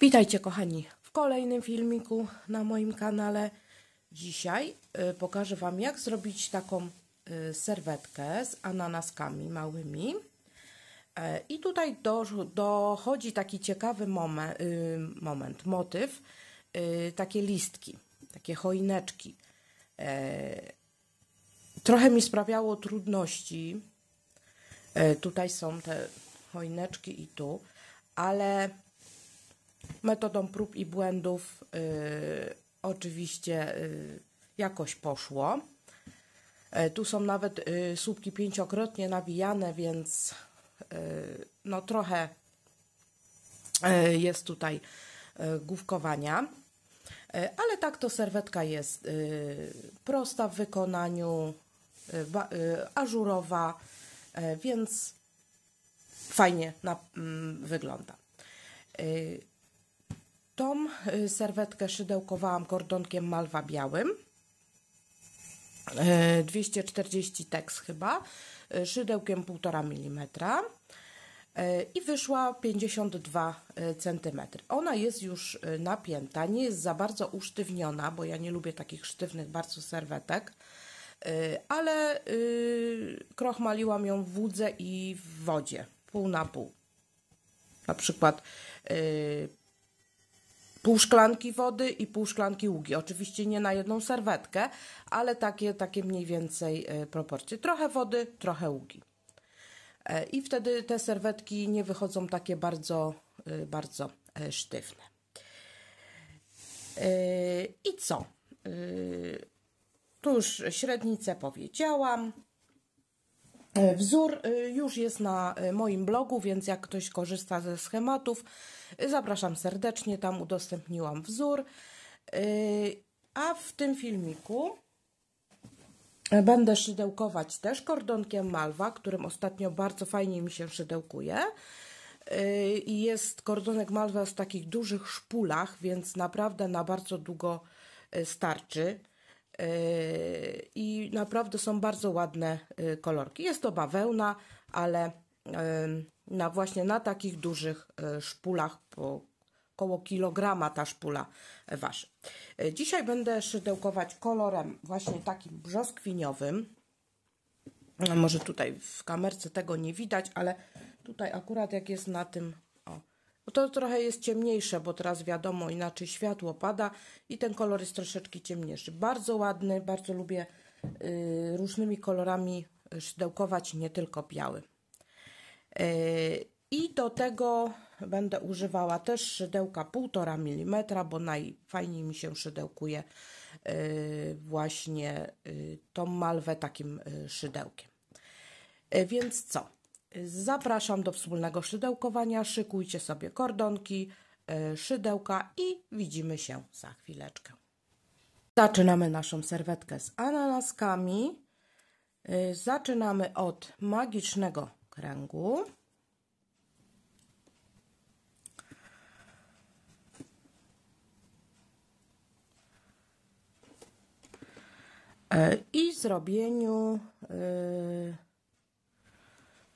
Witajcie kochani w kolejnym filmiku na moim kanale. Dzisiaj y, pokażę Wam jak zrobić taką y, serwetkę z ananaskami małymi. Y, I tutaj do, dochodzi taki ciekawy moment, y, moment motyw, y, takie listki, takie choineczki. E, trochę mi sprawiało trudności. E, tutaj są te choineczki i tu, ale Metodą prób i błędów y, oczywiście y, jakoś poszło. Y, tu są nawet y, słupki pięciokrotnie nawijane, więc y, no trochę y, jest tutaj y, główkowania. E, ale tak to serwetka jest y, prosta w wykonaniu, y, y, ażurowa, e, więc fajnie na, mm, wygląda. Tą y, serwetkę szydełkowałam kordonkiem malwa białym. 240 y, tex chyba, y, szydełkiem 1,5 mm i wyszła 52 cm. Ona jest już napięta, nie jest za bardzo usztywniona, bo ja nie lubię takich sztywnych bardzo serwetek, ale krochmaliłam ją w wódze i w wodzie, pół na pół. Na przykład pół szklanki wody i pół szklanki ługi. Oczywiście nie na jedną serwetkę, ale takie, takie mniej więcej e, proporcje. Trochę wody, trochę ługi. E, I wtedy te serwetki nie wychodzą takie bardzo, e, bardzo sztywne. I co? Tu już średnicę powiedziałam. E, wzór e, już jest na e, moim blogu, więc jak ktoś korzysta ze schematów, zapraszam serdecznie, tam udostępniłam wzór. A w tym filmiku będę szydełkować też kordonkiem malwa, którym ostatnio bardzo fajnie mi się szydełkuje. I jest kordonek malwa w takich dużych szpulach, więc naprawdę na bardzo długo starczy. Yy, i naprawdę są bardzo ładne yy, kolorki. Jest to bawełna, ale yy, na właśnie na takich dużych szpulach po około kilograma ta szpula waży. Dzisiaj będę szydełkować kolorem właśnie takim brzoskwiniowym. Może tutaj w kamerce tego nie widać, ale tutaj akurat jak jest na tym to trochę jest ciemniejsze, bo teraz wiadomo, inaczej światło pada i ten kolor jest troszeczkę ciemniejszy. Bardzo ładny, bardzo lubię y, różnymi kolorami y, szydełkować, nie tylko biały. Y, I do tego będę używała też szydełka 1,5 mm, bo najfajniej mi się szydełkuje y, właśnie tą malwę takim szydełkiem. Więc co? Zapraszam do wspólnego szydełkowania. Szykujcie sobie kordonki, e, szydełka i widzimy się za chwileczkę. Zaczynamy naszą serwetkę z ananaskami. E, zaczynamy od magicznego kręgu. E, I zrobieniu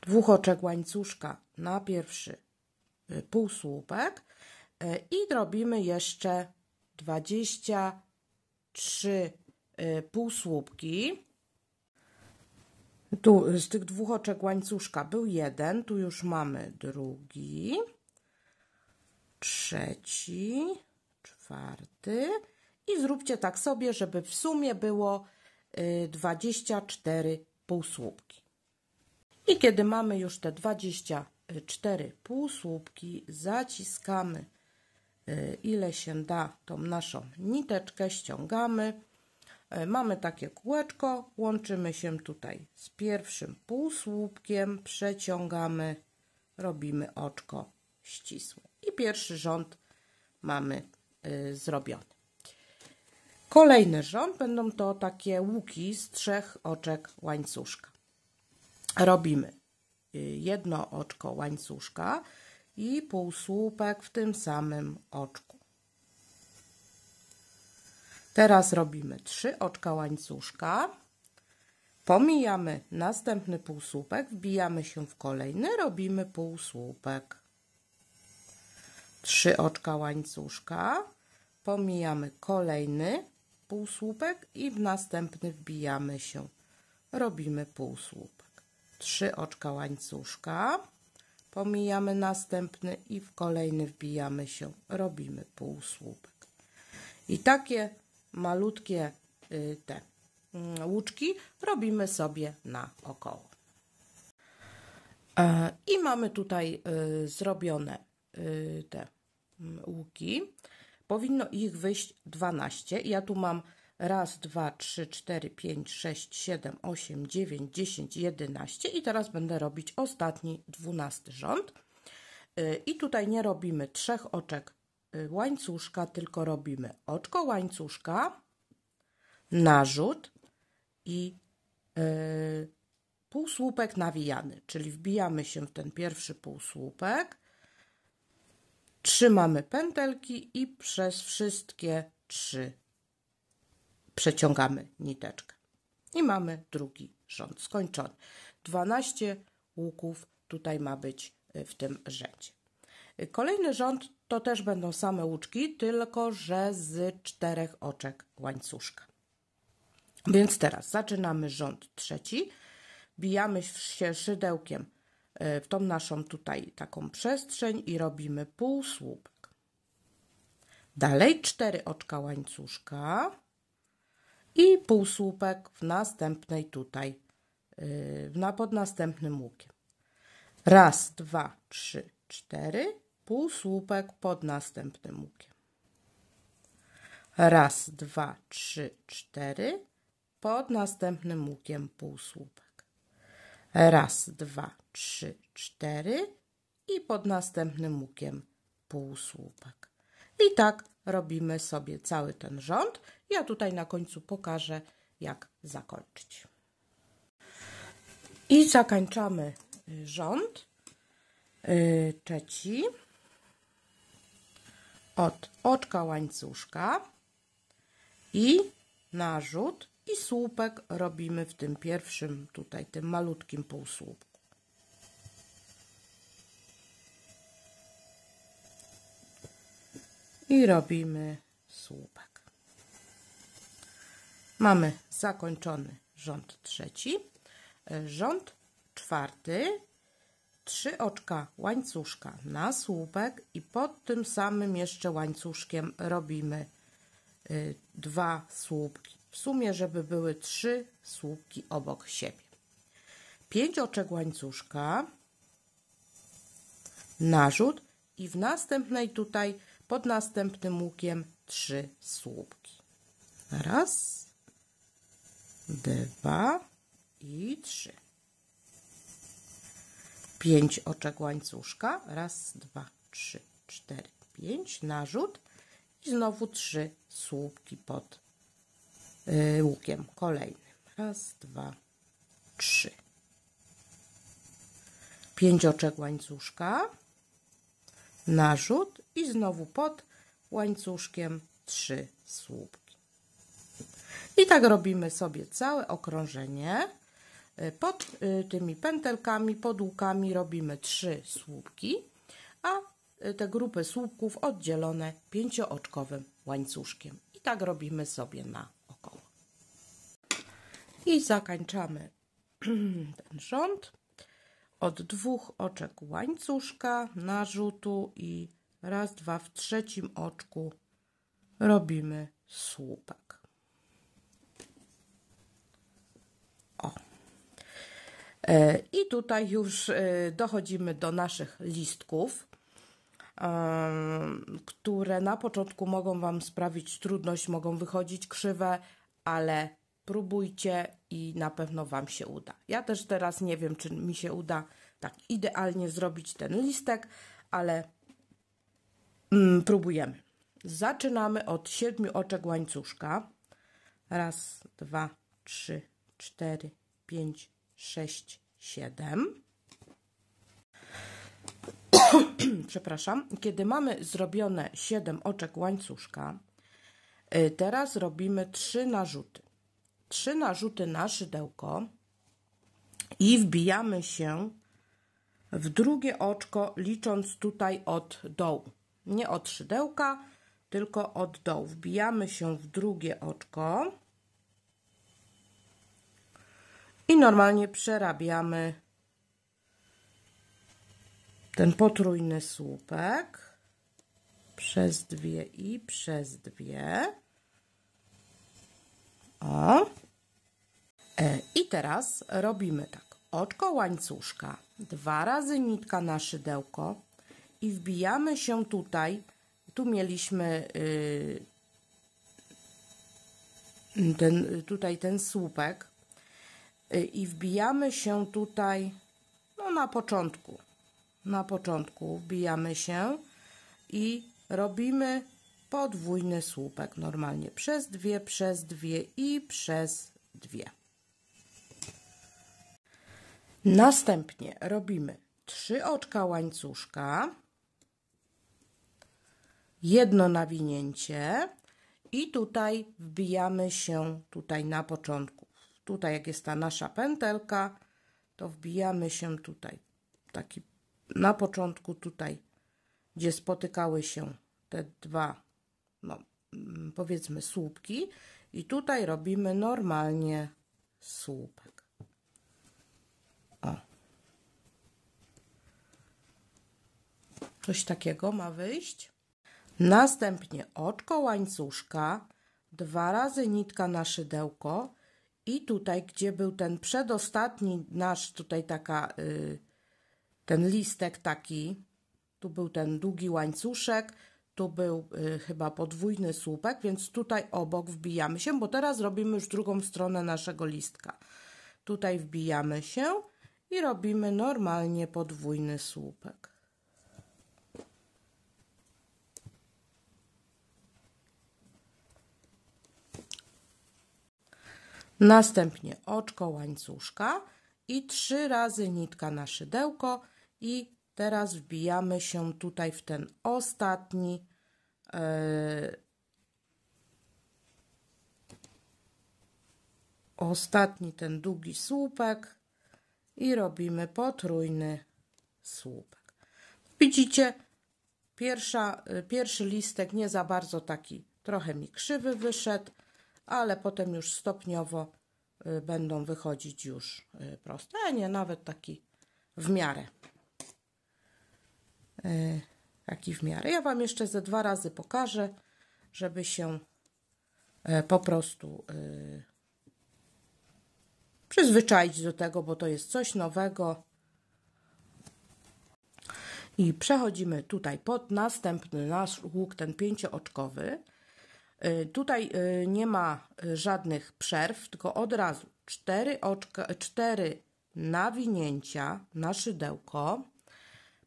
dwóch oczek łańcuszka na pierwszy y, półsłupek y, i robimy jeszcze 23 y, półsłupki. Tu z tych dwóch oczek łańcuszka był jeden, tu już mamy drugi, trzeci, czwarty i zróbcie tak sobie, żeby w sumie było 24 półsłupki. I kiedy mamy już te 24 półsłupki, zaciskamy e, ile się da tą naszą niteczkę, ściągamy. E, mamy takie kółeczko, łączymy się tutaj z pierwszym półsłupkiem, przeciągamy, robimy oczko ścisłe. I pierwszy rząd mamy e, zrobiony. Kolejny rząd będą to takie łuki z trzech oczek łańcuszka robimy y, jedno oczko łańcuszka i półsłupek w tym samym oczku. Teraz robimy trzy oczka łańcuszka, pomijamy następny półsłupek, wbijamy się w kolejny, robimy półsłupek. Trzy oczka łańcuszka, pomijamy kolejny półsłupek i w następny wbijamy się, robimy półsłup trzy oczka łańcuszka, pomijamy następny i w kolejny wbijamy się, robimy półsłupek. I takie malutkie y, te mm, łuczki robimy sobie na około. E, I mamy tutaj y, zrobione y, te mm, łuki. Powinno ich wyjść 12. Ja tu mam Raz, dwa, trzy, cztery, pięć, sześć, siedem, osiem, dziewięć, dziesięć, jedenaście i teraz będę robić ostatni, dwunasty rząd. Y, I tutaj nie robimy trzech oczek y, łańcuszka, tylko robimy oczko łańcuszka, narzut i yy, półsłupek nawijany, czyli wbijamy się w ten pierwszy półsłupek, trzymamy pętelki i przez wszystkie trzy przeciągamy niteczkę. I mamy drugi rząd skończony. 12 łuków tutaj ma być y, w tym rzędzie. Kolejny rząd to też będą same łuczki, tylko że z czterech oczek łańcuszka. Więc teraz zaczynamy rząd trzeci. Bijamy się szydełkiem y, w tą naszą tutaj taką przestrzeń i robimy półsłupek. Dalej cztery oczka łańcuszka i półsłupek w następnej tutaj, yy, na pod następnym łukiem. Raz, dwa, trzy, cztery, półsłupek pod następnym łukiem. Raz, dwa, trzy, cztery, pod następnym łukiem półsłupek. Raz, dwa, trzy, cztery i pod następnym łukiem półsłupek. I tak robimy sobie cały ten rząd ja tutaj na końcu pokażę, jak zakończyć. I zakończamy y, rząd y, trzeci od oczka łańcuszka i narzut i słupek robimy w tym pierwszym tutaj, tym malutkim półsłupku. I robimy słupek. Mamy zakończony rząd trzeci, e, rząd czwarty, trzy oczka łańcuszka na słupek i pod tym samym jeszcze łańcuszkiem robimy e, dwa słupki. W sumie, żeby były trzy słupki obok siebie. Pięć oczek łańcuszka, narzut i w następnej tutaj pod następnym łukiem trzy słupki. Raz, dwa i trzy. Pięć oczek łańcuszka, raz, dwa, trzy, cztery, pięć, narzut i znowu trzy słupki pod y, łukiem kolejnym. Raz, dwa, trzy. Pięć oczek łańcuszka, narzut i znowu pod łańcuszkiem trzy słupki. I tak robimy sobie całe okrążenie. Y, pod y, tymi pętelkami, pod łukami robimy trzy słupki, a y, te grupy słupków oddzielone pięciooczkowym łańcuszkiem. I tak robimy sobie na około. I zakańczamy ten rząd od dwóch oczek łańcuszka, narzutu i raz, dwa w trzecim oczku robimy słupek. E, I tutaj już e, dochodzimy do naszych listków, które na początku mogą Wam sprawić trudność, mogą wychodzić krzywe, ale próbujcie i na pewno Wam się uda. Ja też teraz nie wiem, czy mi się uda tak idealnie zrobić ten listek, ale mm, próbujemy. Zaczynamy od siedmiu oczek łańcuszka. Raz, dwa, trzy, cztery, pięć, 6, 7. Przepraszam. Kiedy mamy zrobione 7 oczek łańcuszka, y, teraz robimy 3 narzuty. 3 narzuty na szydełko i wbijamy się w drugie oczko, licząc tutaj od dołu. Nie od szydełka, tylko od dołu. Wbijamy się w drugie oczko i normalnie przerabiamy ten potrójny słupek przez dwie i przez dwie. O. E, I teraz robimy tak. Oczko łańcuszka, dwa razy nitka na szydełko i wbijamy się tutaj. Tu mieliśmy yy, ten, tutaj ten słupek Y, i wbijamy się tutaj, no na początku, na początku wbijamy się i robimy podwójny słupek normalnie przez dwie, przez dwie i przez dwie. Następnie robimy trzy oczka łańcuszka, jedno nawinięcie i tutaj wbijamy się tutaj na początku tutaj jak jest ta nasza pętelka, to wbijamy się tutaj, taki na początku tutaj, gdzie spotykały się te dwa, no mm, powiedzmy słupki i tutaj robimy normalnie słupek. O. Coś takiego ma wyjść. Następnie oczko łańcuszka, dwa razy nitka na szydełko, i tutaj, gdzie był ten przedostatni nasz, tutaj taka, y, ten listek taki, tu był ten długi łańcuszek, tu był y, chyba podwójny słupek, więc tutaj obok wbijamy się, bo teraz robimy już drugą stronę naszego listka. Tutaj wbijamy się i robimy normalnie podwójny słupek. Następnie oczko łańcuszka i trzy razy nitka na szydełko i teraz wbijamy się tutaj w ten ostatni yy, ostatni ten długi słupek i robimy potrójny słupek. Widzicie, pierwsza, e, pierwszy listek nie za bardzo taki trochę mi krzywy wyszedł, ale potem już stopniowo y, będą wychodzić już y, proste, a nie nawet taki w miarę. Y, taki w miarę. Ja Wam jeszcze ze dwa razy pokażę, żeby się e, po prostu przyzwyczaić do tego, bo to jest coś nowego. I przechodzimy tutaj pod następny nasz łuk, ten pięciooczkowy. E, tutaj e, nie ma e, żadnych przerw, tylko od razu cztery, oczka, cztery nawinięcia na szydełko.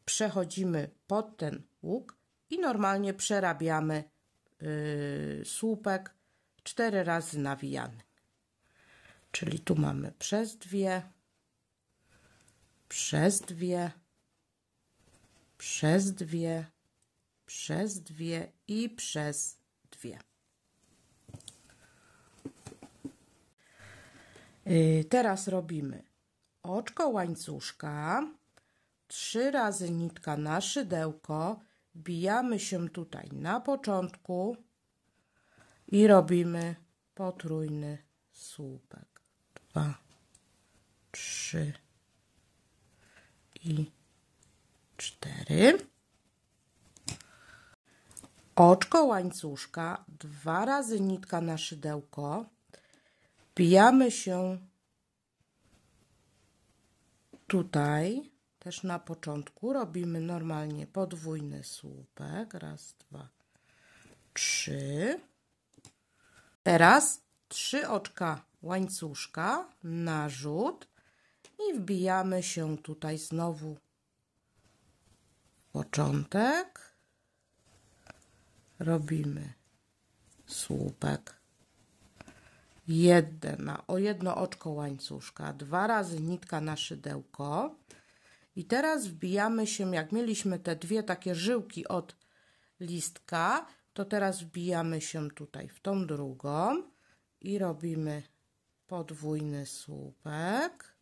Przechodzimy pod ten łuk i normalnie przerabiamy yy, słupek cztery razy nawijany. Czyli tu mamy przez dwie, przez dwie, przez dwie, przez dwie i przez dwie. Y, teraz robimy oczko łańcuszka, trzy razy nitka na szydełko, bijamy się tutaj na początku i robimy potrójny słupek. Dwa, trzy i cztery. Oczko łańcuszka, dwa razy nitka na szydełko, Wbijamy się tutaj, też na początku, robimy normalnie podwójny słupek. Raz, dwa, trzy. Teraz trzy oczka łańcuszka, narzut i wbijamy się tutaj znowu początek. Robimy słupek jedna, o jedno oczko łańcuszka, dwa razy nitka na szydełko i teraz wbijamy się, jak mieliśmy te dwie takie żyłki od listka, to teraz wbijamy się tutaj w tą drugą i robimy podwójny słupek,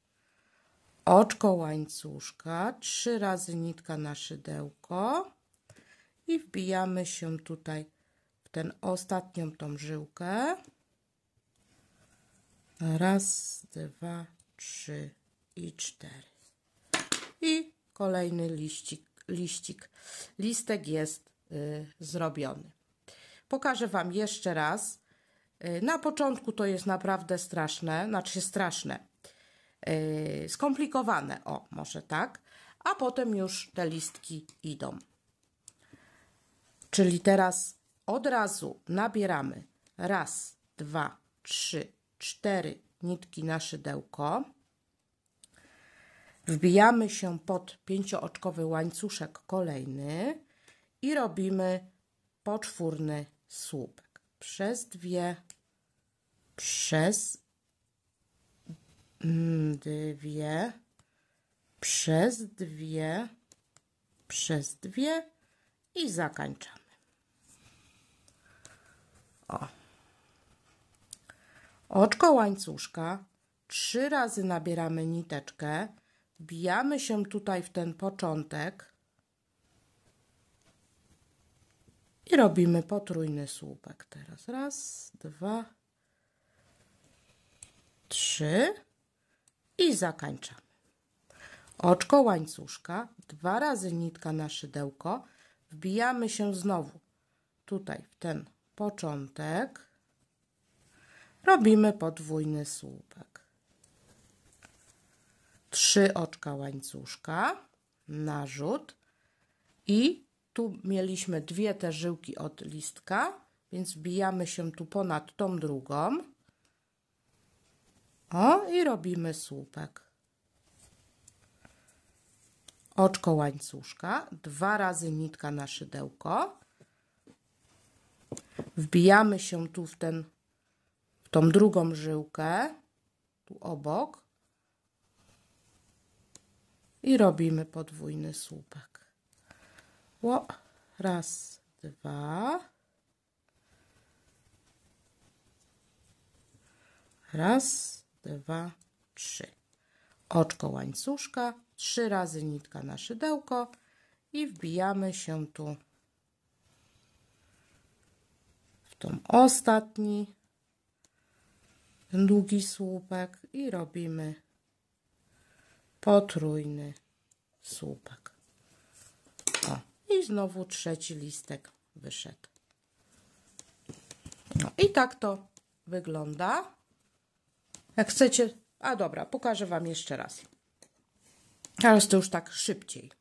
oczko łańcuszka, trzy razy nitka na szydełko i wbijamy się tutaj w tę ostatnią tą żyłkę Raz, dwa, trzy i cztery. I kolejny liścik. liścik. Listek jest y, zrobiony. Pokażę Wam jeszcze raz. Y, na początku to jest naprawdę straszne, znaczy straszne, y, skomplikowane, o, może tak, a potem już te listki idą. Czyli teraz od razu nabieramy raz, dwa, trzy, Cztery nitki na szydełko. Wbijamy się pod pięciooczkowy łańcuszek kolejny i robimy poczwórny słupek. Przez dwie, przez mm, dwie, przez dwie, przez dwie i zakańczamy. O oczko łańcuszka, trzy razy nabieramy niteczkę, wbijamy się tutaj w ten początek i robimy potrójny słupek. Teraz raz, dwa, trzy i zakańczamy. Oczko łańcuszka, dwa razy nitka na szydełko, wbijamy się znowu tutaj w ten początek robimy podwójny słupek. Trzy oczka łańcuszka, narzut i tu mieliśmy dwie te żyłki od listka, więc wbijamy się tu ponad tą drugą. O i robimy słupek. Oczko łańcuszka, dwa razy nitka na szydełko. Wbijamy się tu w ten tą drugą żyłkę tu obok i robimy podwójny słupek. O, raz, dwa. Raz, dwa, trzy. Oczko łańcuszka, trzy razy nitka na szydełko i wbijamy się tu w tą ostatni długi słupek i robimy potrójny słupek. O, i znowu trzeci listek wyszedł. No, i tak to wygląda. Jak chcecie, a dobra, pokażę Wam jeszcze raz. teraz to już tak szybciej.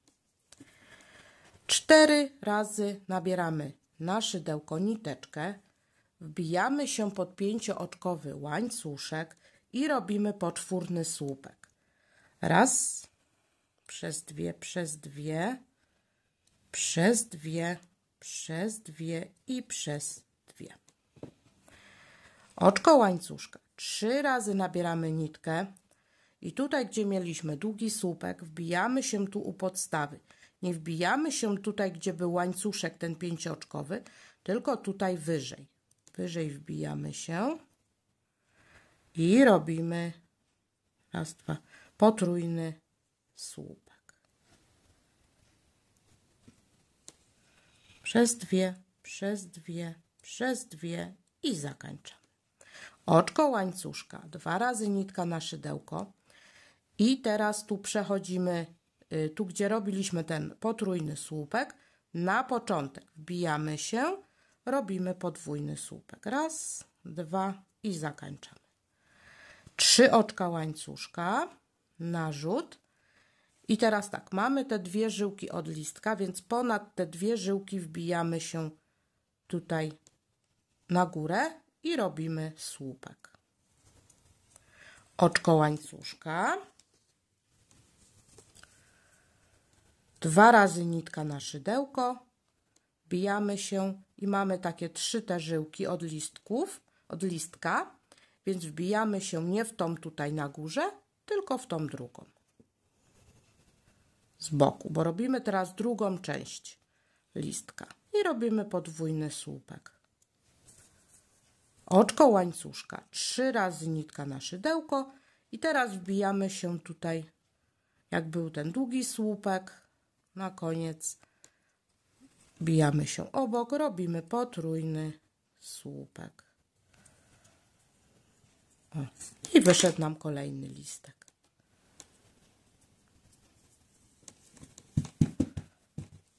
Cztery razy nabieramy na szydełko niteczkę Wbijamy się pod pięciooczkowy łańcuszek i robimy poczwórny słupek. Raz, przez dwie, przez dwie, przez dwie, przez dwie i przez dwie. Oczko łańcuszka. Trzy razy nabieramy nitkę i tutaj, gdzie mieliśmy długi słupek, wbijamy się tu u podstawy. Nie wbijamy się tutaj, gdzie był łańcuszek ten pięciooczkowy, tylko tutaj wyżej wyżej wbijamy się i robimy raz, dwa, potrójny słupek. Przez dwie, przez dwie, przez dwie i zakończamy. Oczko łańcuszka, dwa razy nitka na szydełko i teraz tu przechodzimy, y, tu gdzie robiliśmy ten potrójny słupek, na początek wbijamy się robimy podwójny słupek. Raz, dwa i zakończamy. Trzy oczka łańcuszka, narzut. I teraz tak, mamy te dwie żyłki od listka, więc ponad te dwie żyłki wbijamy się tutaj na górę i robimy słupek. Oczko łańcuszka. Dwa razy nitka na szydełko, wbijamy się i mamy takie trzy te żyłki od listków, od listka, więc wbijamy się nie w tą tutaj na górze, tylko w tą drugą. Z boku, bo robimy teraz drugą część listka i robimy podwójny słupek. Oczko łańcuszka, trzy razy nitka na szydełko i teraz wbijamy się tutaj, jak był ten długi słupek, na koniec Bijamy się obok, robimy potrójny słupek. O, I wyszedł nam kolejny listek.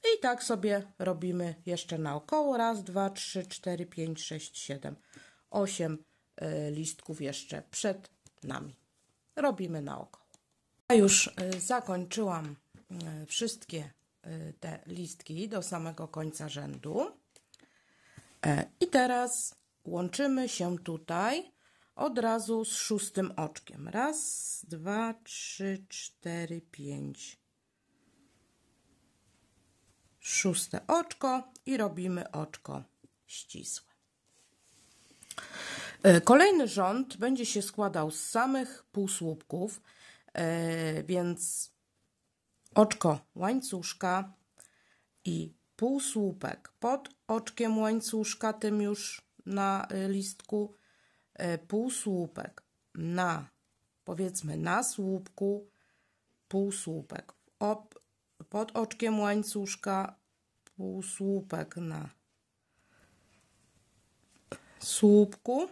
I tak sobie robimy jeszcze naokoło. Raz, dwa, trzy, cztery, pięć, sześć, siedem, osiem e, listków jeszcze przed nami. Robimy naokoło. a już e, zakończyłam e, wszystkie Y, te listki do samego końca rzędu. E, I teraz łączymy się tutaj od razu z szóstym oczkiem. Raz, dwa, trzy, cztery, pięć. Szóste oczko i robimy oczko ścisłe. E, kolejny rząd będzie się składał z samych półsłupków, e, więc oczko łańcuszka i półsłupek pod oczkiem łańcuszka, tym już na y, listku, y, półsłupek na, powiedzmy, na słupku, półsłupek ob, pod oczkiem łańcuszka, półsłupek na słupku.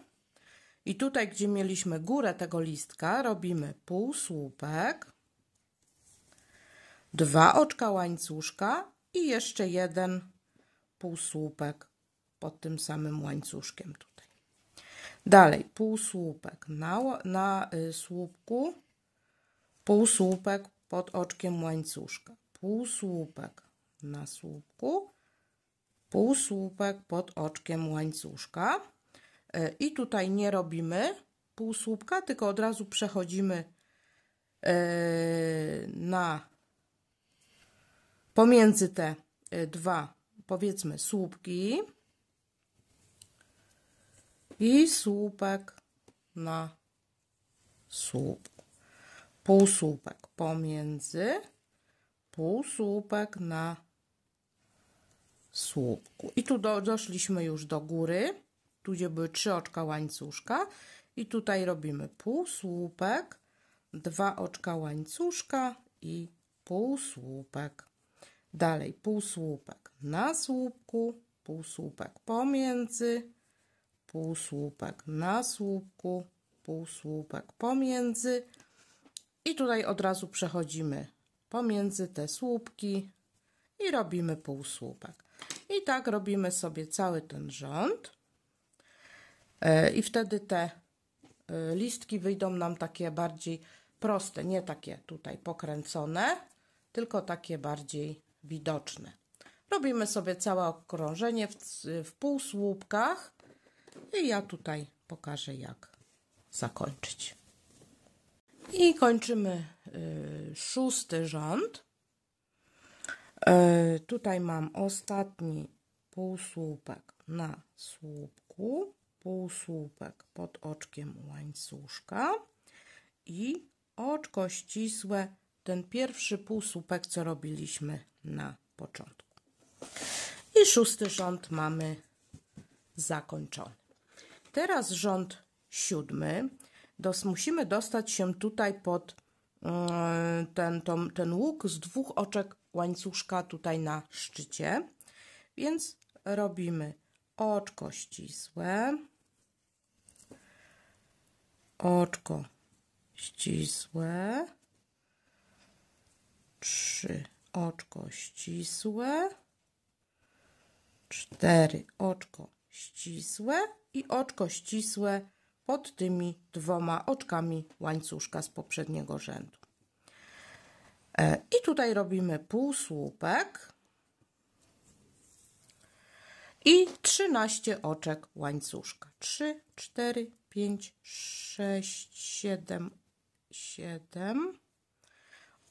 I tutaj, gdzie mieliśmy górę tego listka, robimy półsłupek dwa oczka łańcuszka i jeszcze jeden półsłupek pod tym samym łańcuszkiem tutaj. Dalej półsłupek na, na y, słupku, półsłupek pod oczkiem łańcuszka, półsłupek na słupku, półsłupek pod oczkiem łańcuszka. Y, I tutaj nie robimy półsłupka, tylko od razu przechodzimy y, na pomiędzy te y, dwa, powiedzmy, słupki i słupek na słup. Półsłupek pomiędzy, półsłupek na słupku. I tu do, doszliśmy już do góry, tu gdzie były trzy oczka łańcuszka i tutaj robimy półsłupek, dwa oczka łańcuszka i półsłupek. Dalej półsłupek na słupku, półsłupek pomiędzy, półsłupek na słupku, półsłupek pomiędzy. I tutaj od razu przechodzimy pomiędzy te słupki i robimy półsłupek. I tak robimy sobie cały ten rząd. E, I wtedy te e, listki wyjdą nam takie bardziej proste, nie takie tutaj pokręcone, tylko takie bardziej widoczne. Robimy sobie całe okrążenie w, w półsłupkach i ja tutaj pokażę jak zakończyć. I kończymy y, szósty rząd. Y, tutaj mam ostatni półsłupek na słupku, półsłupek pod oczkiem łańcuszka i oczko ścisłe ten pierwszy półsłupek, co robiliśmy na początku. I szósty rząd mamy zakończony. Teraz rząd siódmy. Dos, musimy dostać się tutaj pod e, ten, tą, ten łuk z dwóch oczek łańcuszka tutaj na szczycie. Więc robimy oczko ścisłe, oczko ścisłe, 3 oczko ścisłe, 4 oczko ścisłe i oczko ścisłe pod tymi dwoma oczkami łańcuszka z poprzedniego rzędu. E, I tutaj robimy półsłupek i 13 oczek łańcuszka. 3, 4, 5, 6, 7, 7,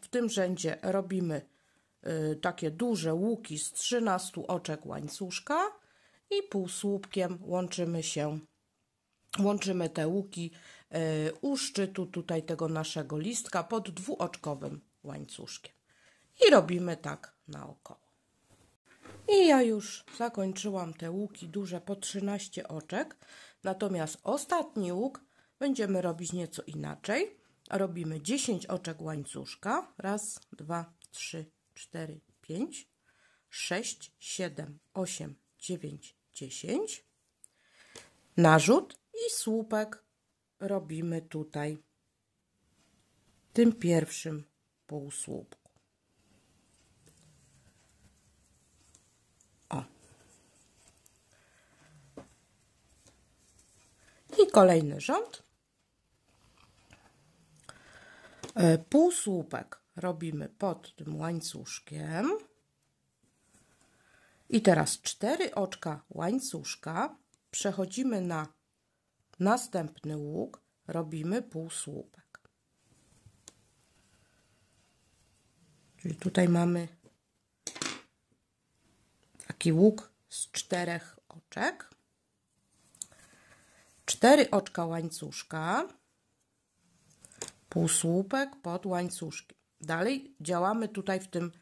W tym rzędzie robimy y, takie duże łuki z 13 oczek łańcuszka i półsłupkiem łączymy się, łączymy te łuki y, u szczytu tutaj tego naszego listka pod dwuoczkowym łańcuszkiem. I robimy tak naokoło. I ja już zakończyłam te łuki duże po 13 oczek, natomiast ostatni łuk będziemy robić nieco inaczej robimy 10 oczek łańcuszka. Raz, dwa, trzy, cztery, pięć, sześć, siedem, osiem, dziewięć, dziesięć. Narzut i słupek robimy tutaj tym pierwszym półsłupku. I kolejny rząd E, półsłupek robimy pod tym łańcuszkiem. I teraz cztery oczka łańcuszka przechodzimy na następny łuk, robimy półsłupek. Czyli tutaj mamy taki łuk z czterech oczek. Cztery oczka łańcuszka półsłupek pod łańcuszkiem. Dalej działamy tutaj w tym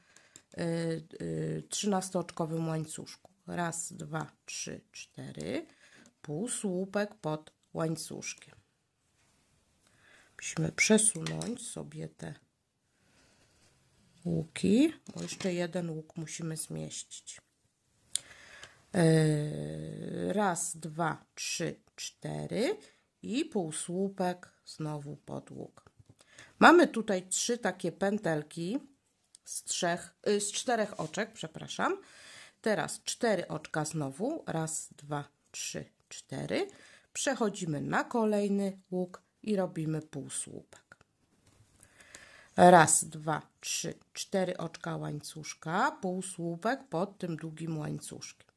y, y, trzynastoczkowym łańcuszku. Raz, dwa, trzy, cztery. Półsłupek pod łańcuszkiem. Musimy przesunąć sobie te łuki, bo jeszcze jeden łuk musimy zmieścić. Y, raz, dwa, trzy, cztery i półsłupek znowu pod łuk. Mamy tutaj trzy takie pętelki z, trzech, y, z czterech oczek, przepraszam. Teraz cztery oczka znowu, raz, dwa, trzy, cztery. Przechodzimy na kolejny łuk i robimy półsłupek. Raz, dwa, trzy, cztery oczka łańcuszka, półsłupek pod tym długim łańcuszkiem.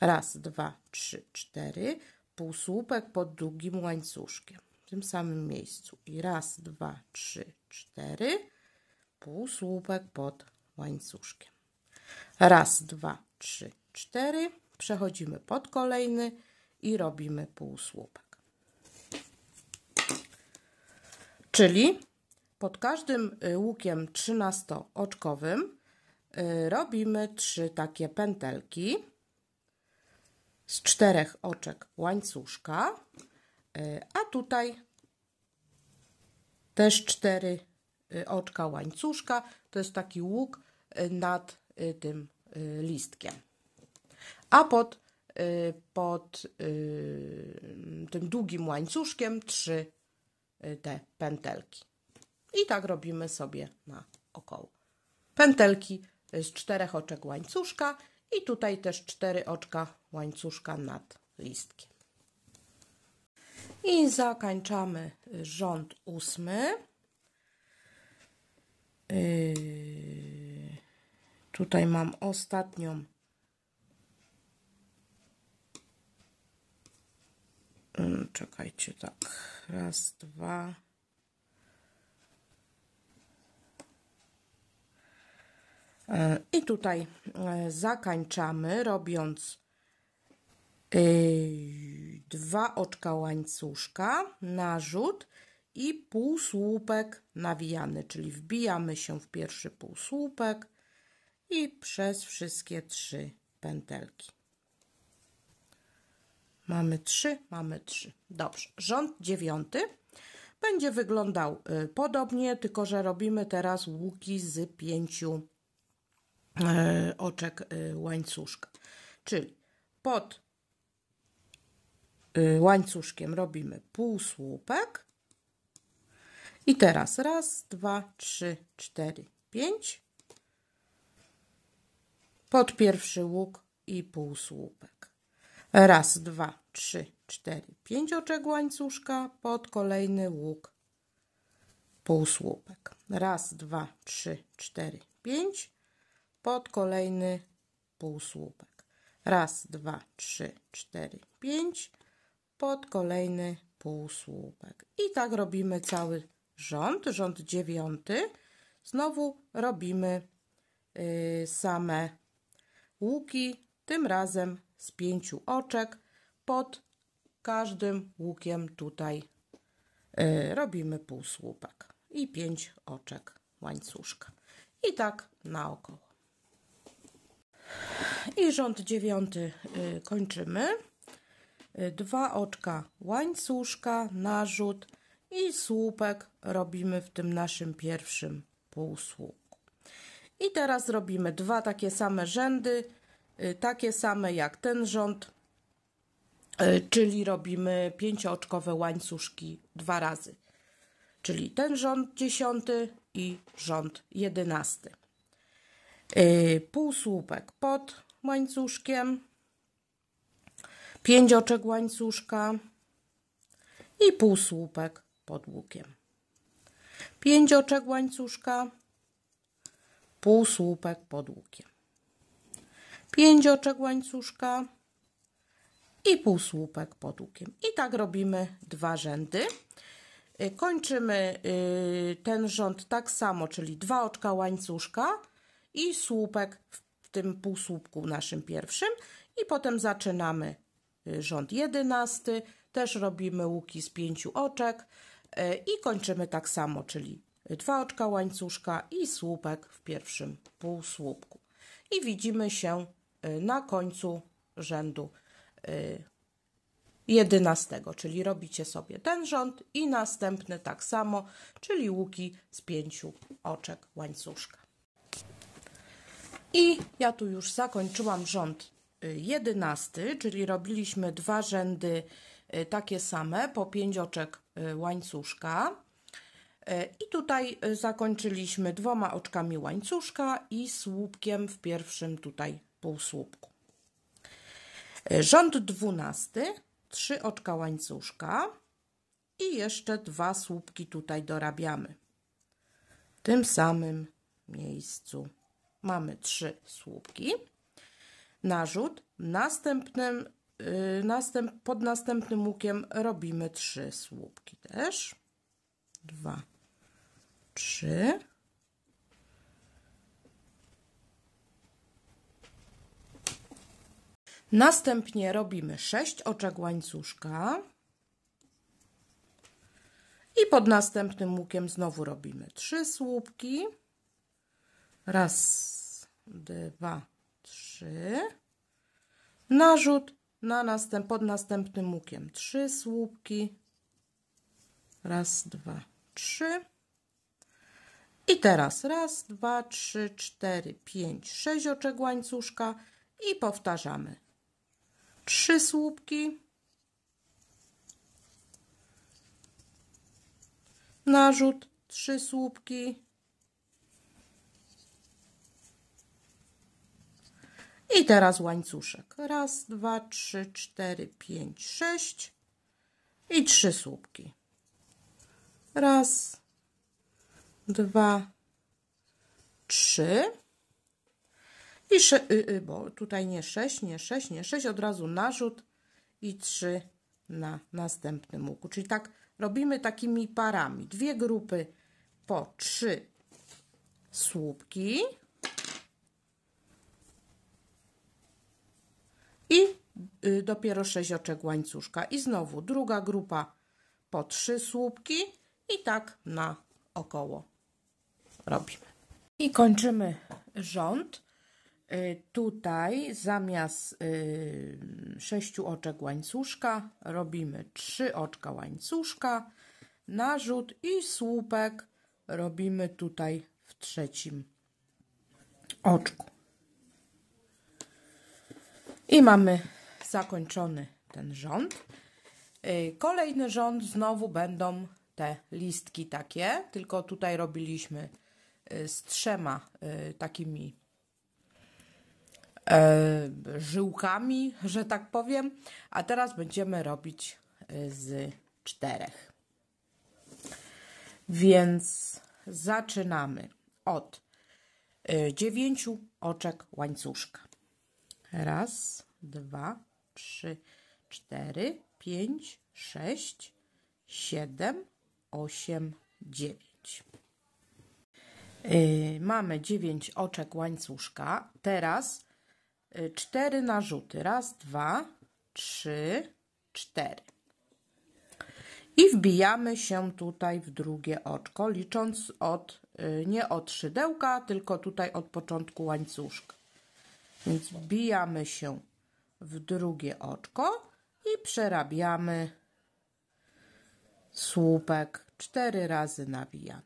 Raz, dwa, trzy, cztery, półsłupek pod długim łańcuszkiem w tym samym miejscu. I raz, dwa, trzy, cztery. Półsłupek pod łańcuszkiem. Raz, dwa, trzy, cztery. Przechodzimy pod kolejny i robimy półsłupek. Czyli pod każdym y, łukiem trzynastooczkowym y, robimy trzy takie pętelki z czterech oczek łańcuszka E, a tutaj też cztery e, oczka łańcuszka. To jest taki łuk e, nad tym listkiem. A pod, pod tym długim łańcuszkiem trzy te pętelki. I tak robimy sobie na około. Pętelki z czterech oczek łańcuszka i tutaj też cztery oczka łańcuszka nad listkiem. I zakańczamy rząd ósmy. Yy, tutaj mam ostatnią mm, czekajcie tak raz, dwa yy, i tutaj y, zakańczamy robiąc y, dwa oczka łańcuszka, narzut i półsłupek nawijany, czyli wbijamy się w pierwszy półsłupek i przez wszystkie trzy pętelki. Mamy trzy, mamy trzy. Dobrze, rząd dziewiąty będzie wyglądał y, podobnie, tylko że robimy teraz łuki z pięciu y, oczek y, łańcuszka. Czyli pod Y, łańcuszkiem robimy półsłupek. I teraz raz, dwa, trzy, cztery, pięć. Pod pierwszy łuk i półsłupek. Raz, dwa, trzy, cztery, pięć oczek łańcuszka. Pod kolejny łuk półsłupek. Raz, dwa, trzy, cztery, pięć. Pod kolejny półsłupek. Raz, dwa, trzy, cztery, pięć pod kolejny półsłupek. I tak robimy cały rząd, rząd dziewiąty. Znowu robimy y, same łuki, tym razem z pięciu oczek pod każdym łukiem tutaj y, robimy półsłupek i pięć oczek łańcuszka. I tak naokoło. I rząd dziewiąty y, kończymy dwa oczka łańcuszka, narzut i słupek robimy w tym naszym pierwszym półsłuku. I teraz robimy dwa takie same rzędy, y, takie same jak ten rząd, y, czyli robimy pięciooczkowe łańcuszki dwa razy. Czyli ten rząd dziesiąty i rząd jedenasty. Y, Półsłupek pod łańcuszkiem, 5 oczek łańcuszka i pół słupek pod łukiem. 5 oczek łańcuszka, pół słupek pod łukiem. 5 oczek łańcuszka i pół słupek pod łukiem. I tak robimy dwa rzędy. Y, kończymy y, ten rząd tak samo, czyli dwa oczka łańcuszka i słupek w tym półsłupku naszym pierwszym i potem zaczynamy rząd jedenasty, też robimy łuki z pięciu oczek e, i kończymy tak samo, czyli dwa oczka łańcuszka i słupek w pierwszym półsłupku. I widzimy się e, na końcu rzędu e, jedenastego, czyli robicie sobie ten rząd i następny tak samo, czyli łuki z pięciu oczek łańcuszka. I ja tu już zakończyłam rząd jedenasty, czyli robiliśmy dwa rzędy e, takie same po pięcioczek e, łańcuszka. E, I tutaj zakończyliśmy dwoma oczkami łańcuszka i słupkiem w pierwszym tutaj półsłupku. Rząd dwunasty, trzy oczka łańcuszka i jeszcze dwa słupki tutaj dorabiamy. W tym samym miejscu mamy trzy słupki narzut. Następnym, y, następ, pod następnym łukiem robimy trzy słupki też. Dwa, trzy. Następnie robimy sześć oczek łańcuszka i pod następnym łukiem znowu robimy trzy słupki. Raz, dwa, 3, narzut na następ, pod następnym łukiem 3 słupki, raz, dwa, trzy. I teraz raz, dwa, trzy, cztery, pięć, sześć oczek łańcuszka i powtarzamy. Trzy słupki, narzut, trzy słupki, I teraz łańcuszek. Raz, dwa, trzy, cztery, pięć, sześć i trzy słupki. Raz, dwa, trzy i sze, y, y, bo tutaj nie sześć, nie sześć, nie sześć, od razu narzut i trzy na następnym łuku. Czyli tak robimy takimi parami. Dwie grupy po trzy słupki. i y, dopiero sześcioczek łańcuszka. I znowu druga grupa po trzy słupki i tak na około robimy. I kończymy rząd. Y, tutaj zamiast y, sześciu oczek łańcuszka robimy trzy oczka łańcuszka, narzut i słupek robimy tutaj w trzecim oczku. I mamy zakończony ten rząd. Y, kolejny rząd znowu będą te listki takie, tylko tutaj robiliśmy y, z trzema y, takimi e, żyłkami, że tak powiem, a teraz będziemy robić z czterech. Więc zaczynamy od dziewięciu oczek łańcuszka. Raz, dwa, trzy, cztery, pięć, sześć, siedem, osiem, dziewięć. Y, mamy dziewięć oczek łańcuszka. Teraz y, cztery narzuty. Raz, dwa, trzy, cztery. I wbijamy się tutaj w drugie oczko, licząc od, y, nie od szydełka, tylko tutaj od początku łańcuszka. Więc wbijamy się w drugie oczko i przerabiamy słupek cztery razy nawijany.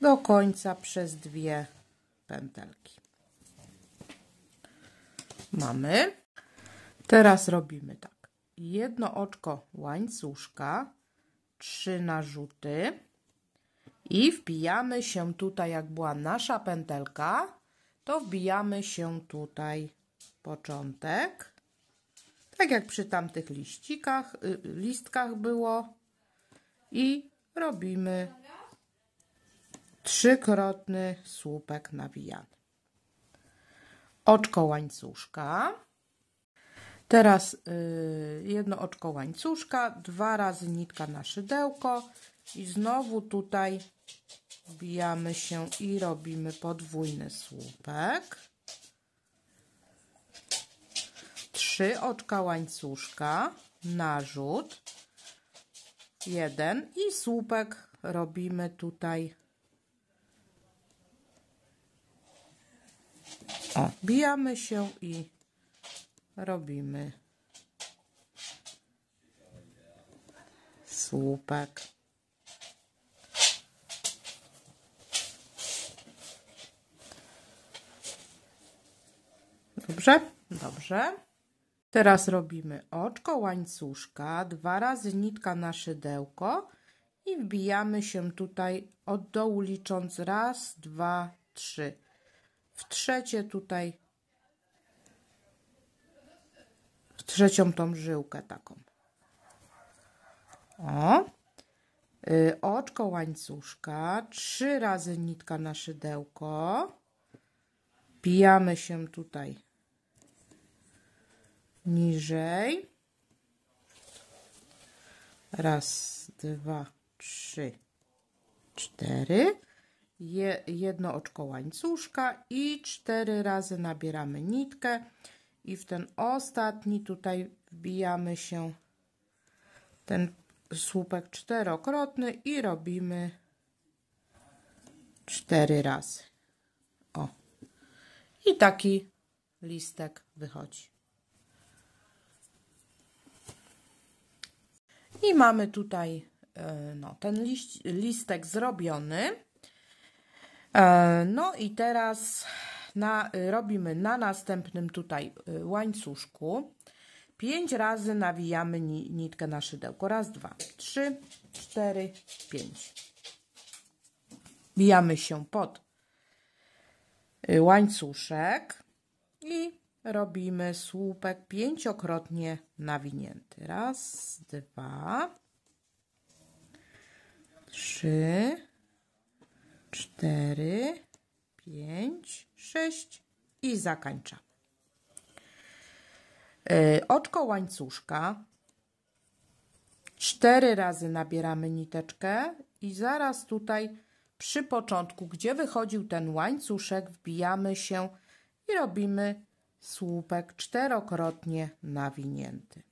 Do końca przez dwie pętelki. Mamy. Teraz robimy tak. Jedno oczko łańcuszka, trzy narzuty, i wbijamy się tutaj, jak była nasza pętelka, to wbijamy się tutaj początek. Tak jak przy tamtych liścikach, y, y, listkach było. I robimy trzykrotny słupek nawijany. Oczko łańcuszka. Teraz yy, jedno oczko łańcuszka, dwa razy nitka na szydełko i znowu tutaj wbijamy się i robimy podwójny słupek trzy oczka łańcuszka narzut jeden i słupek robimy tutaj o, bijamy się i robimy słupek Dobrze? Dobrze. Teraz robimy oczko łańcuszka, dwa razy nitka na szydełko i wbijamy się tutaj od dołu licząc raz, dwa, trzy. W trzecie tutaj, w trzecią tą żyłkę taką. O, y, oczko łańcuszka, trzy razy nitka na szydełko, wbijamy się tutaj niżej. Raz, dwa, trzy, cztery. Je, jedno oczko łańcuszka i cztery razy nabieramy nitkę i w ten ostatni tutaj wbijamy się ten słupek czterokrotny i robimy cztery razy. O. I taki listek wychodzi. I mamy tutaj e, no, ten liść, listek zrobiony. E, no i teraz na, robimy na następnym tutaj e, łańcuszku. 5 razy nawijamy nitkę na szydełko. Raz, dwa, trzy, cztery, pięć. Bijamy się pod łańcuszek i robimy słupek pięciokrotnie nawinięty. Raz, dwa, trzy, cztery, pięć, sześć i zakańczamy. E, oczko łańcuszka. Cztery razy nabieramy niteczkę i zaraz tutaj przy początku, gdzie wychodził ten łańcuszek, wbijamy się i robimy słupek czterokrotnie nawinięty.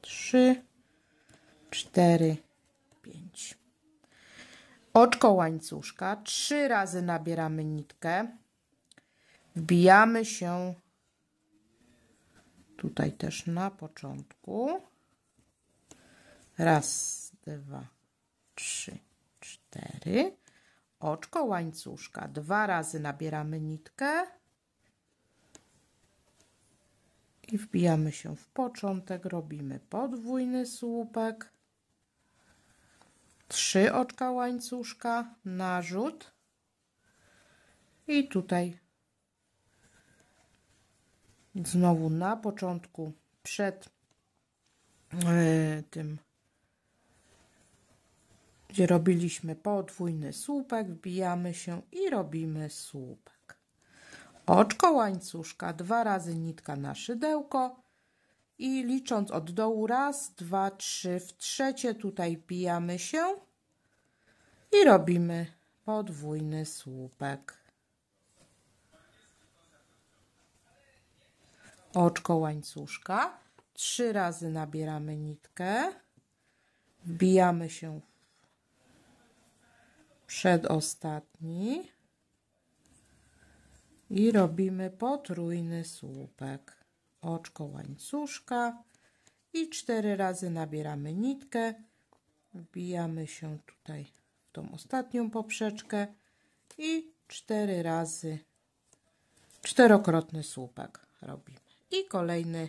Trzy, cztery, pięć. Oczko łańcuszka. Trzy razy nabieramy nitkę. Wbijamy się tutaj też na początku. Raz, dwa, trzy, cztery. Oczko łańcuszka. Dwa razy nabieramy nitkę i wbijamy się w początek, robimy podwójny słupek, trzy oczka łańcuszka, narzut i tutaj znowu na początku przed yy, tym gdzie robiliśmy podwójny słupek wbijamy się i robimy słupek oczko łańcuszka, dwa razy nitka na szydełko i licząc od dołu raz, dwa, trzy, w trzecie tutaj pijamy się i robimy podwójny słupek. Oczko łańcuszka, trzy razy nabieramy nitkę, wbijamy się w przedostatni, i robimy potrójny słupek oczko łańcuszka i cztery razy nabieramy nitkę wbijamy się tutaj w tą ostatnią poprzeczkę i cztery razy czterokrotny słupek robimy i kolejny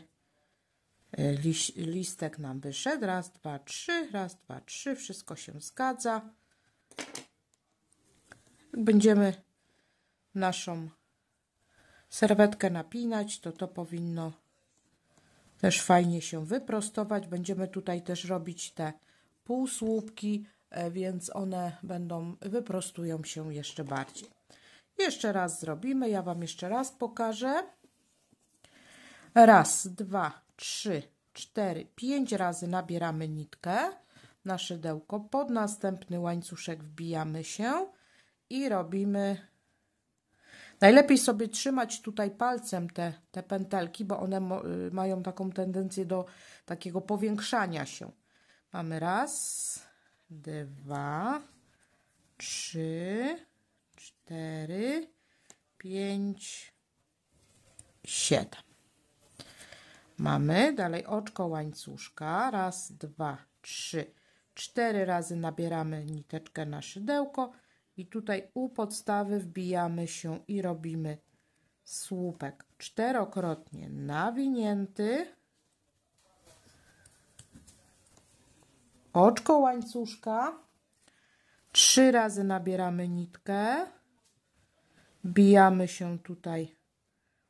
e, liś, listek nam wyszedł raz, dwa, trzy, raz, dwa, trzy wszystko się zgadza będziemy naszą serwetkę napinać, to to powinno też fajnie się wyprostować. Będziemy tutaj też robić te półsłupki, e, więc one będą, wyprostują się jeszcze bardziej. Jeszcze raz zrobimy, ja Wam jeszcze raz pokażę. Raz, dwa, trzy, cztery, pięć razy nabieramy nitkę na szydełko, pod następny łańcuszek wbijamy się i robimy Najlepiej sobie trzymać tutaj palcem te, te pętelki, bo one y, mają taką tendencję do takiego powiększania się. Mamy raz, dwa, trzy, cztery, pięć, siedem. Mamy dalej oczko łańcuszka. Raz, dwa, trzy, cztery razy nabieramy niteczkę na szydełko i tutaj u podstawy wbijamy się i robimy słupek czterokrotnie nawinięty oczko łańcuszka trzy razy nabieramy nitkę bijamy się tutaj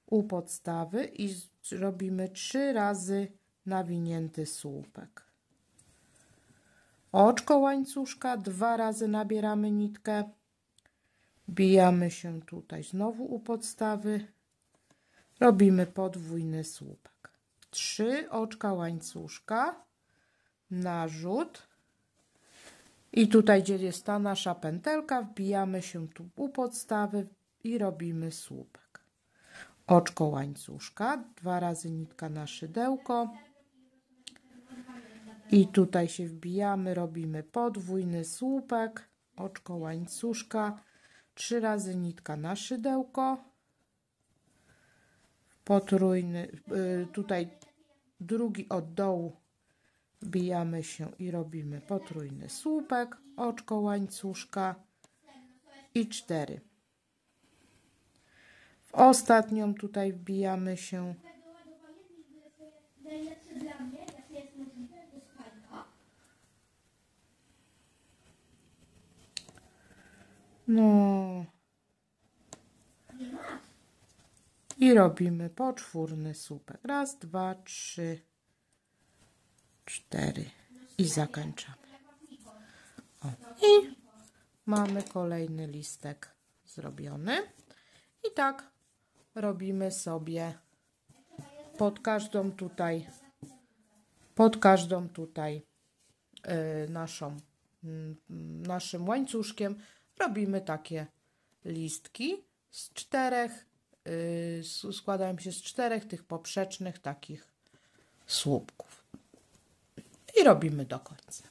u podstawy i robimy trzy razy nawinięty słupek oczko łańcuszka, dwa razy nabieramy nitkę, bijamy się tutaj znowu u podstawy, robimy podwójny słupek. Trzy oczka łańcuszka, narzut i tutaj, gdzie jest ta nasza pętelka, wbijamy się tu u podstawy i robimy słupek. Oczko łańcuszka, dwa razy nitka na szydełko, i tutaj się wbijamy, robimy podwójny słupek, oczko łańcuszka, trzy razy nitka na szydełko, potrójny, y, tutaj drugi od dołu wbijamy się i robimy potrójny słupek, oczko łańcuszka i cztery. W ostatnią tutaj wbijamy się No. I robimy poczwórny słupek. Raz, dwa, trzy, cztery. I zakończamy. O. I mamy kolejny listek zrobiony. I tak robimy sobie pod każdą tutaj, pod każdą tutaj yy, naszą, mm, naszym łańcuszkiem robimy takie listki z czterech, yy, składają się z czterech tych poprzecznych takich słupków. I robimy do końca.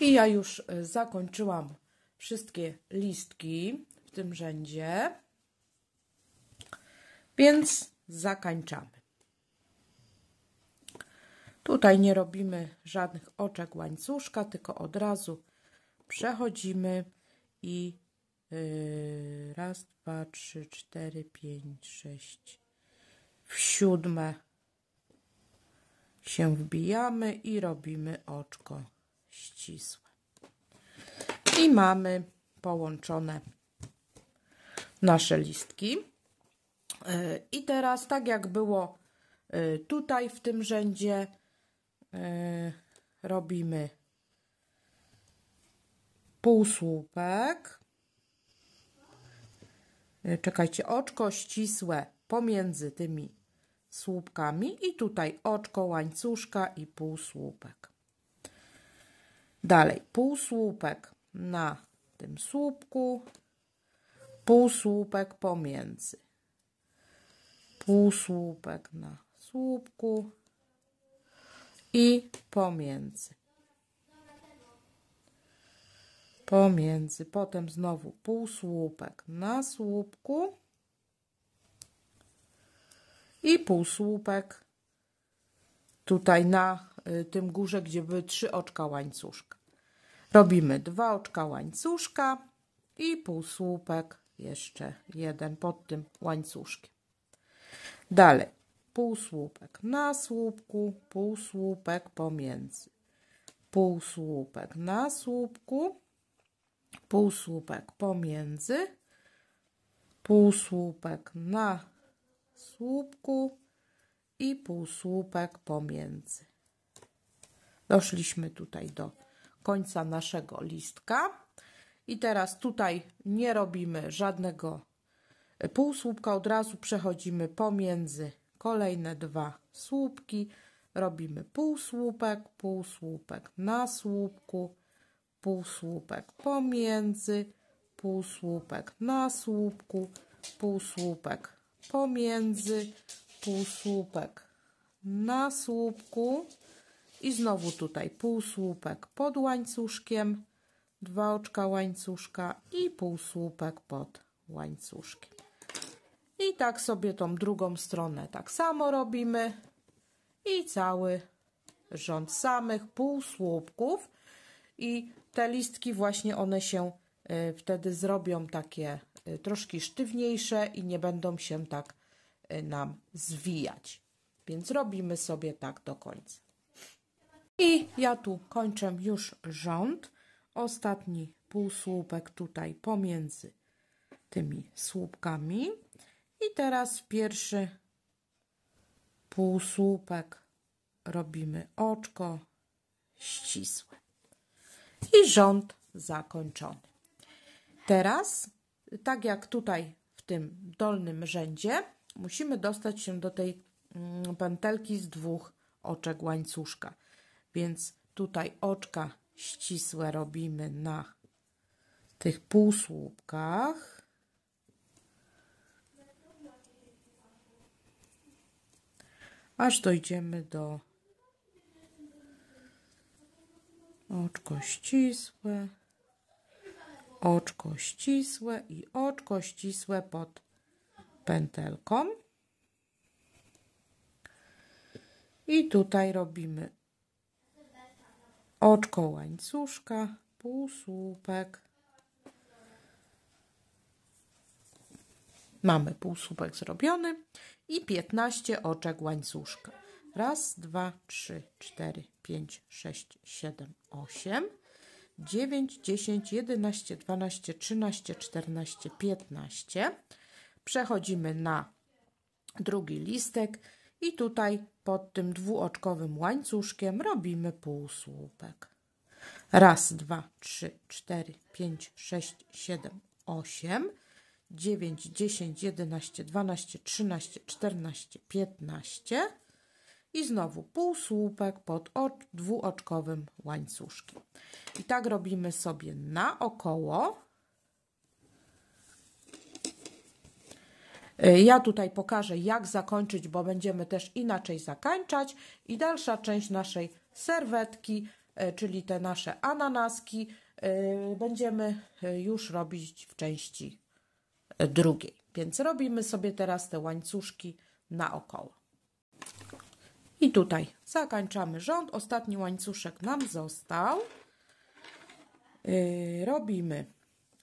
I ja już y, zakończyłam wszystkie listki w tym rzędzie, więc zakańczamy. Tutaj nie robimy żadnych oczek łańcuszka, tylko od razu przechodzimy i yy, raz, dwa, trzy, cztery, pięć, sześć, w siódme się wbijamy i robimy oczko ścisłe. I mamy połączone nasze listki. Y, I teraz, tak jak było y, tutaj w tym rzędzie, y, robimy półsłupek. E, czekajcie, oczko ścisłe pomiędzy tymi słupkami i tutaj oczko łańcuszka i półsłupek. Dalej, półsłupek na tym słupku, półsłupek pomiędzy. Półsłupek na słupku i pomiędzy. pomiędzy, potem znowu półsłupek na słupku i półsłupek tutaj na y, tym górze, gdzie były trzy oczka łańcuszka. Robimy dwa oczka łańcuszka i półsłupek, jeszcze jeden pod tym łańcuszkiem. Dalej, półsłupek na słupku, półsłupek pomiędzy, półsłupek na słupku półsłupek pomiędzy, półsłupek na słupku i półsłupek pomiędzy. Doszliśmy tutaj do końca naszego listka. I teraz tutaj nie robimy żadnego e, półsłupka, od razu przechodzimy pomiędzy kolejne dwa słupki, robimy półsłupek, półsłupek na słupku, półsłupek pomiędzy, półsłupek na słupku, półsłupek pomiędzy, półsłupek na słupku i znowu tutaj półsłupek pod łańcuszkiem, dwa oczka łańcuszka i półsłupek pod łańcuszkiem. I tak sobie tą drugą stronę tak samo robimy i cały rząd samych półsłupków i te listki właśnie one się e, wtedy zrobią takie e, troszkę sztywniejsze i nie będą się tak e, nam zwijać. Więc robimy sobie tak do końca. I ja tu kończę już rząd. Ostatni półsłupek tutaj pomiędzy tymi słupkami. I teraz pierwszy półsłupek robimy oczko ścisłe i rząd zakończony. Teraz, tak jak tutaj w tym dolnym rzędzie, musimy dostać się do tej mm, pętelki z dwóch oczek łańcuszka. Więc tutaj oczka ścisłe robimy na tych półsłupkach. Aż dojdziemy do oczko ścisłe, oczko ścisłe i oczko ścisłe pod pętelką. I tutaj robimy oczko łańcuszka, półsłupek. Mamy półsłupek zrobiony i 15 oczek łańcuszka. Raz, dwa, trzy, cztery, pięć, sześć, siedem, osiem, dziewięć, dziesięć, jedenaście, dwanaście, trzynaście, czternaście, piętnaście. Przechodzimy na drugi listek i tutaj pod tym dwuoczkowym łańcuszkiem robimy półsłupek. Raz, dwa, trzy, cztery, pięć, sześć, siedem, osiem, dziewięć, dziesięć, jedenaście, dwanaście, trzynaście, czternaście, piętnaście i znowu półsłupek pod dwuoczkowym łańcuszkiem. I tak robimy sobie naokoło. Y, ja tutaj pokażę jak zakończyć, bo będziemy też inaczej zakończać i dalsza część naszej serwetki, y, czyli te nasze ananaski, y, będziemy już robić w części drugiej. Więc robimy sobie teraz te łańcuszki naokoło. I tutaj zakańczamy rząd. Ostatni łańcuszek nam został. Yy, robimy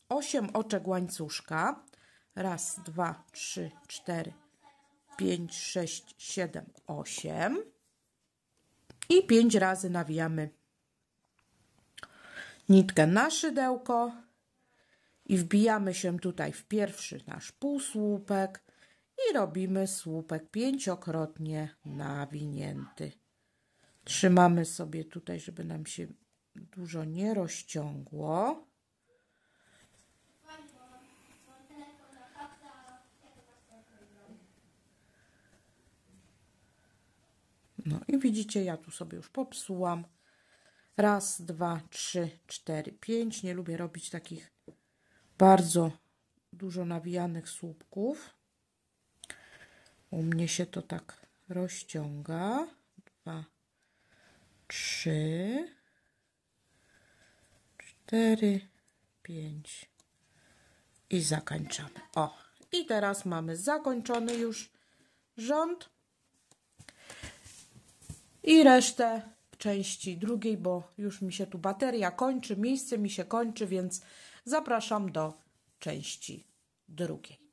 8 oczek łańcuszka. Raz, dwa, trzy, cztery, pięć, sześć, siedem, osiem. I pięć razy nawijamy nitkę na szydełko i wbijamy się tutaj w pierwszy nasz półsłupek i robimy słupek pięciokrotnie nawinięty. Trzymamy sobie tutaj, żeby nam się dużo nie rozciągło. No i widzicie, ja tu sobie już popsułam. Raz, dwa, trzy, cztery, pięć. Nie lubię robić takich bardzo dużo nawijanych słupków. U mnie się to tak rozciąga. Dwa, trzy, cztery, pięć i zakończamy. O, i teraz mamy zakończony już rząd i resztę części drugiej, bo już mi się tu bateria kończy, miejsce mi się kończy, więc zapraszam do części drugiej.